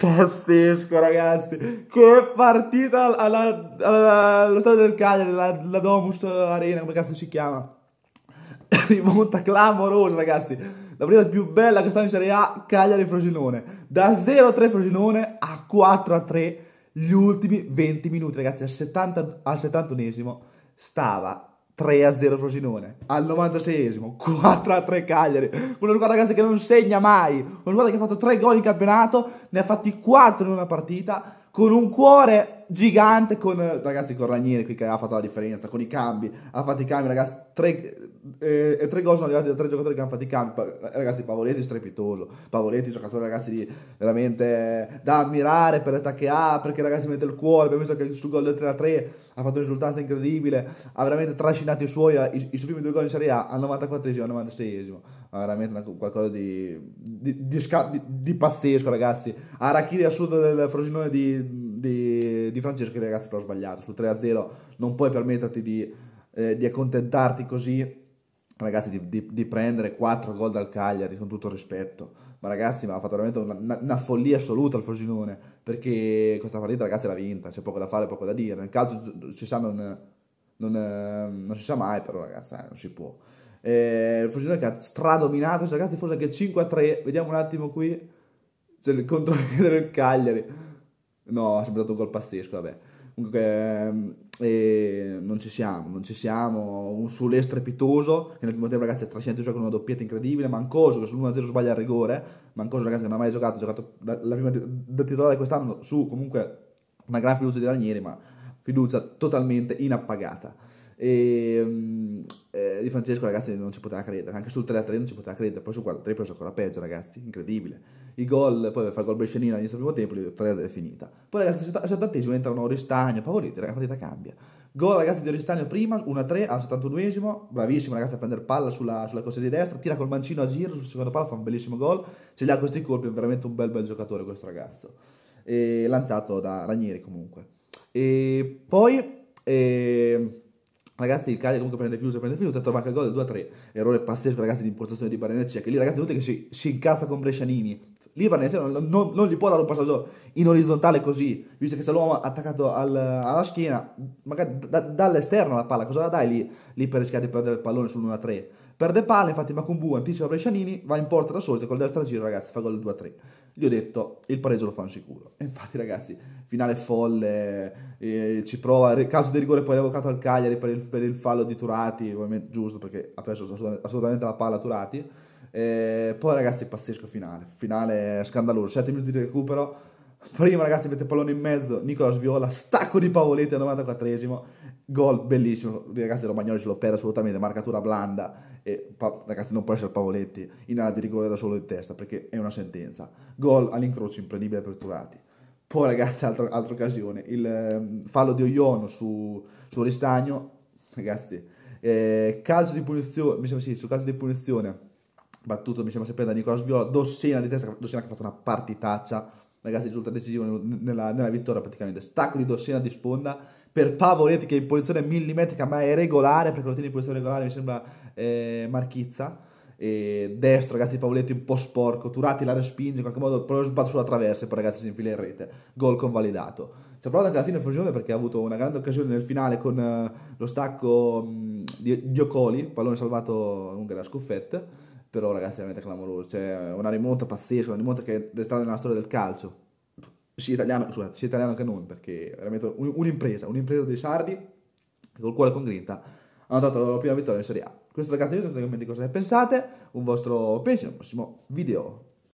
Pazzesco ragazzi, che partita alla, alla, allo stadio del Cagliari, la, la Domus Arena, come cazzo si chiama? Rimonta clamorosa ragazzi la partita più bella che quest'anno in Serie A, Cagliari-Frosinone. Da 0 a 3 Frosinone a 4 a 3 gli ultimi 20 minuti, ragazzi, al 71esimo stava 3 a 0 Frosinone, al 96esimo, 4 a 3 Cagliari, una squadra ragazzi che non segna mai, una squadra che ha fatto 3 gol in campionato, ne ha fatti 4 in una partita, con un cuore gigante, con ragazzi con Ranieri qui che ha fatto la differenza, con i cambi, ha fatto i cambi ragazzi, tre, eh, tre gol sono arrivati da tre giocatori che hanno fatto i cambi, ragazzi Pavoletti strepitoso, Pavoletti giocatore ragazzi di, veramente da ammirare per l'età che ha, perché ragazzi mette il cuore, abbiamo visto che sul gol del 3-3 ha fatto un risultato incredibile, ha veramente trascinato i suoi, i, i suoi primi due gol in Serie A al 94esimo, al 96esimo, ha veramente una, qualcosa di, di, di, di pazzesco ragazzi, Arachiri assurdo del Frosinone di di, di Franceschi, ragazzi, però ho sbagliato. Sul 3-0 non puoi permetterti di, eh, di accontentarti così, ragazzi, di, di, di, prendere 4 gol dal Cagliari, con tutto rispetto. Ma ragazzi, mi ha fatto veramente una, una follia assoluta il Frosinone, perché questa partita, ragazzi, l'ha vinta. C'è poco da fare, poco da dire. Nel calcio si sa non... Non, ehm, non, si sa mai, però ragazzi, eh, non si può. Eh, il Frosinone che ha stradominato, cioè, ragazzi, forse anche 5-3. Vediamo un attimo qui. C'è il controllo del Cagliari. No, ha sembrato un gol pazzesco, vabbè. Comunque, eh, non ci siamo, non ci siamo. Un Sule strepitoso, che nel primo tempo, ragazzi, è gioco con una doppietta incredibile. Mancoso, che sull'1-0 sbaglia il rigore. Mancoso, ragazzi, che non ha mai giocato. Ha giocato la, la prima da titolare quest'anno su, comunque, una gran fiducia di Ranieri, ma fiducia totalmente inappagata. E, mm, eh, di Francesco, ragazzi, non ci poteva credere. Anche sul 3-3 non ci poteva credere. Poi sul 4-3 preso ancora peggio, ragazzi. Incredibile. I gol, poi fa il gol Brescianino all'inizio del primo tempo, il 3 è finita. Poi, ragazzi, al 70 entrano Ristagno, Pavoliti, la partita cambia. Gol, ragazzi, di Ristagno prima, 1-3 al 71esimo. Bravissimo, ragazzi, a prendere palla sulla, sulla corsia di destra. Tira col mancino a giro sul secondo palo, fa un bellissimo gol. Ce li ha questi colpi, è veramente un bel bel giocatore questo ragazzo. E, lanciato da Ranieri comunque. E poi... E, ehm, Ragazzi, il Cagliari comunque prende fiducia, prende fiducia, trova anche il gol 2-3. Errore pazzesco, ragazzi, di impostazione di Bareneccia, che lì, ragazzi, vedete che si, ci incassa con Brescianini. Libanese non, non, non gli può dare un passaggio in orizzontale così, visto che se l'uomo è attaccato al, alla schiena, magari da, dall'esterno la palla, cosa la dai lì, lì per rischiare di perdere il pallone sull'1-3? Perde palla, infatti Macumbu anticipa Brescianini, va in porta da solito, col destro giro ragazzi fa gol 2-3. Gli ho detto, il pareggio lo fa fanno sicuro. E infatti ragazzi, finale folle, eh, ci prova, caso di rigore poi revocato al Cagliari per il, per il fallo di Turati, ovviamente giusto perché ha perso assolutamente la palla Turati e poi ragazzi pazzesco finale, finale scandaloso, 7 minuti di recupero, prima ragazzi mette il pallone in mezzo, Nicola Sviola, stacco di Pavoletti al 94esimo, gol bellissimo, ragazzi Romagnoli ce lo perde assolutamente, marcatura blanda, e ragazzi non può essere Pavoletti in ala di rigore da solo in testa perché è una sentenza, gol all'incrocio imprendibile per Turati. Poi ragazzi, altro, altra occasione, il ehm, fallo di Oiono su, su Ristagno, ragazzi, eh, calcio di punizione, mi sembra sì, sul calcio di punizione battuto mi sembra sempre da Nicola Sviola, Dossena di testa, Dossena che ha fatto una partitaccia, ragazzi risulta decisivo nella, nella, vittoria praticamente, stacco di Dossena di sponda per Pavoletti che è in posizione millimetrica ma è regolare, perché lo tiene in posizione regolare mi sembra eh, Marchizza, e destro ragazzi di Pavoletti un po' sporco, Turati la respinge in qualche modo, però sbatto sulla traversa e poi ragazzi si infila in rete, gol convalidato. Ci ha provato anche alla fine Frosinone perché ha avuto una grande occasione nel finale con uh, lo stacco um, di Diocoli, pallone salvato lungo da scuffetta però ragazzi è veramente clamoroso, cioè una rimonta pazzesca, una rimonta che resterà nella storia del calcio, sia italiano, scusate, sia italiano che non, perché veramente un'impresa, un'impresa dei Sardi, che col cuore con grinta hanno dato la loro prima vittoria in Serie A. Questo ragazzi vi ho detto nei commenti cosa ne pensate, un vostro pensiero al prossimo video.